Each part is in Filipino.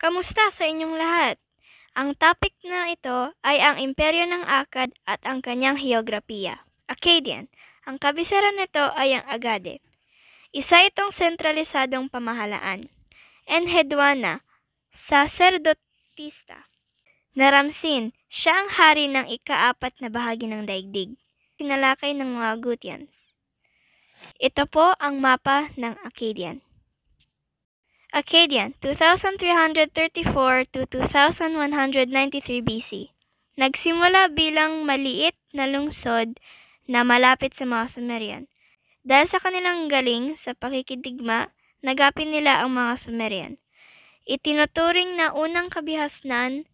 Kamusta sa inyong lahat? Ang topic na ito ay ang imperyo ng Akkad at ang kanyang heograpiya, Akkadian. Ang kabisera nito ay ang Agade. Isa itong sentralisadong pamahalaan, Enhedwana, sacerdotista. Na Ramsin, siya ang hari ng ikaapat na bahagi ng daigdig, sinalakay ng mga Gutians. Ito po ang mapa ng Akkadian. Akkadian, 2,334 to 2,193 BC. Nagsimula bilang maliit na lungsod na malapit sa mga Sumerian. Dahil sa kanilang galing sa pakikidigma, nagapin nila ang mga Sumerian. Itinuturing na unang kabihasnan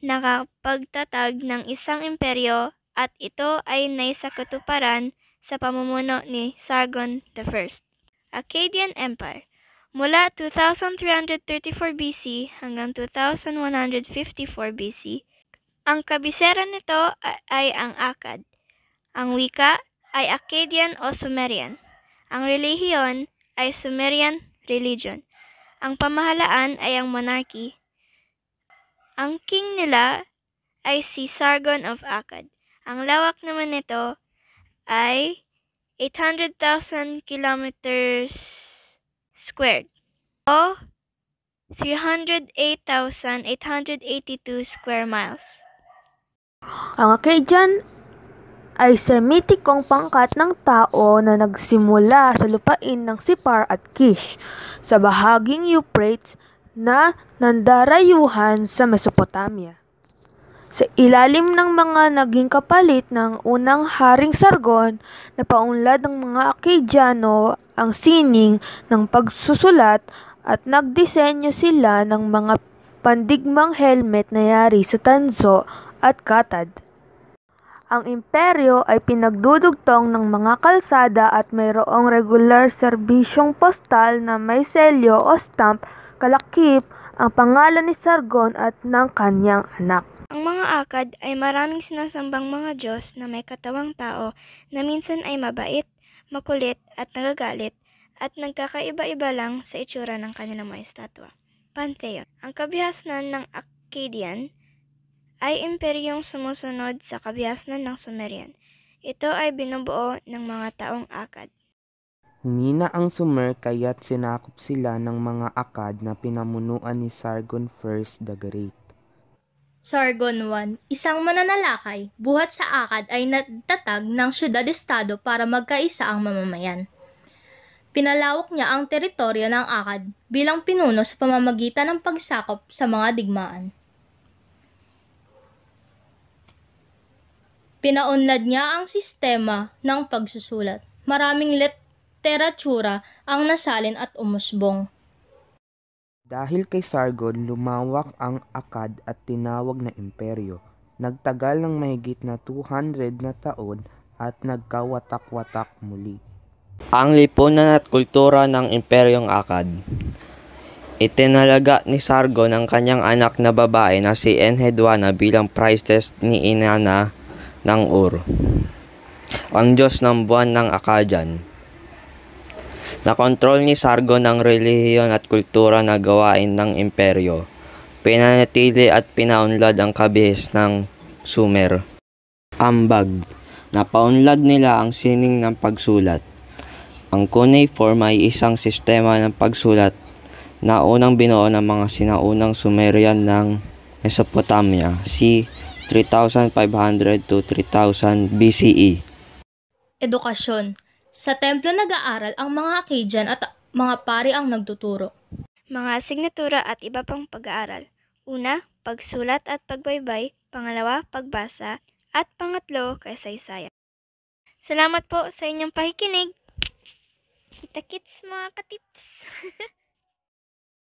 na kapagtatag ng isang imperyo at ito ay naisakatuparan sa pamumuno ni Sargon I. Akkadian Empire Mula 2334 BC hanggang 2154 BC, ang kabisera nito ay ang Akkad. Ang wika ay Akkadian o Sumerian. Ang relihiyon ay Sumerian religion. Ang pamahalaan ay ang monarchy. Ang king nila ay si Sargon of Akkad. Ang lawak naman nito ay 800,000 kilometers squared o 308,882 square miles. Ang akay dyan ay Semitikong pangkat ng tao na nagsimula sa lupain ng Sipar at Kish sa bahaging Euphrates na nandarayuhan sa Mesopotamia. Sa ilalim ng mga naging kapalit ng unang haring Sargon na paunlad ng mga Akkadiano ang sining ng pagsusulat at nagdisenyo sila ng mga pandigmang helmet na yari sa Tanzo at katad. Ang imperyo ay pinagdudugtong ng mga kalsada at mayroong regular serbisyong postal na may selyo o stamp kalakip ang pangalan ni Sargon at ng kanyang anak. Ang mga akad ay maraming sinasambang mga Diyos na may katawang tao na minsan ay mabait, makulit at nagagalit at nagkakaiba-iba lang sa itsura ng kanilang mga estatwa. Pantheon Ang kabihasnan ng Akkadian ay imperyong sumusunod sa kabihasnan ng Sumerian. Ito ay binubuo ng mga taong Akkad. Humina ang Sumer kaya't sinakop sila ng mga Akkad na pinamunuan ni Sargon I the Great. Sargon 1, isang mananalakay, buhat sa akad ay natatag ng syudad-estado para magkaisa ang mamamayan. Pinalawak niya ang teritoryo ng akad bilang pinuno sa pamamagitan ng pagsakop sa mga digmaan. Pinaunlad niya ang sistema ng pagsusulat. Maraming literatura ang nasalin at umusbong. Dahil kay Sargon, lumawak ang akad at tinawag na imperyo. Nagtagal ng mahigit na 200 na taon at nagkawatak-watak muli. Ang lipunan at kultura ng imperyong akad. Itinalaga ni Sargon ang kanyang anak na babae na si Enhedwana bilang priestess ni Inanna ng Ur, ang Diyos ng buwan ng Akkadian na kontrol ni Sargon ang relihiyon at kultura na gawain ng imperyo. Pinanatili at pinaunlad ang kabihis ng Sumer. Ambag. Napaunlad nila ang sining ng pagsulat. Ang cuneiform ay isang sistema ng pagsulat na unang binuo ng mga sinaunang Sumerian ng Mesopotamia, si 3500 to 3000 BCE. Edukasyon sa templo nag-aaral ang mga Acadian at mga pari ang nagtuturo. Mga signatura at iba pang pag-aaral. Una, pagsulat at pagbaybay. Pangalawa, pagbasa. At pangatlo, kasaysayan. Salamat po sa inyong pakikinig. Kita-kits mga katips!